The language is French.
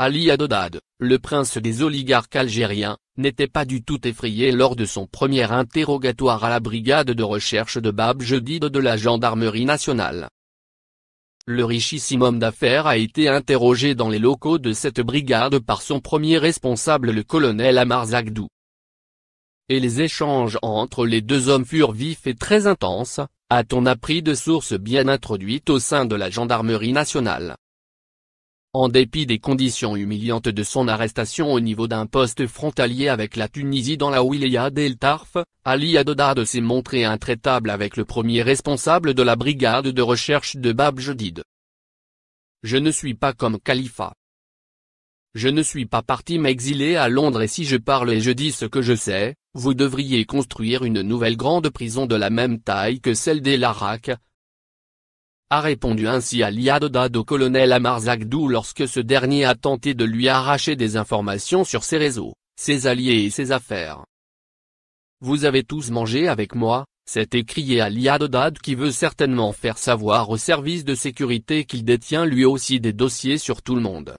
Ali Adodad, le prince des oligarques algériens, n'était pas du tout effrayé lors de son premier interrogatoire à la brigade de recherche de Bab Jedid de la gendarmerie nationale. Le richissime homme d'affaires a été interrogé dans les locaux de cette brigade par son premier responsable le colonel Amar Zagdou. Et les échanges entre les deux hommes furent vifs et très intenses, a-t-on appris de sources bien introduites au sein de la gendarmerie nationale. En dépit des conditions humiliantes de son arrestation au niveau d'un poste frontalier avec la Tunisie dans la Wilaya d'El Tarf, Ali Haddad s'est montré intraitable avec le premier responsable de la brigade de recherche de Bab Jedid. Je ne suis pas comme Khalifa. Je ne suis pas parti m'exiler à Londres et si je parle et je dis ce que je sais, vous devriez construire une nouvelle grande prison de la même taille que celle des Larac, a répondu ainsi à au colonel Amar Zagdou lorsque ce dernier a tenté de lui arracher des informations sur ses réseaux, ses alliés et ses affaires. Vous avez tous mangé avec moi, s'est écrié à qui veut certainement faire savoir au service de sécurité qu'il détient lui aussi des dossiers sur tout le monde.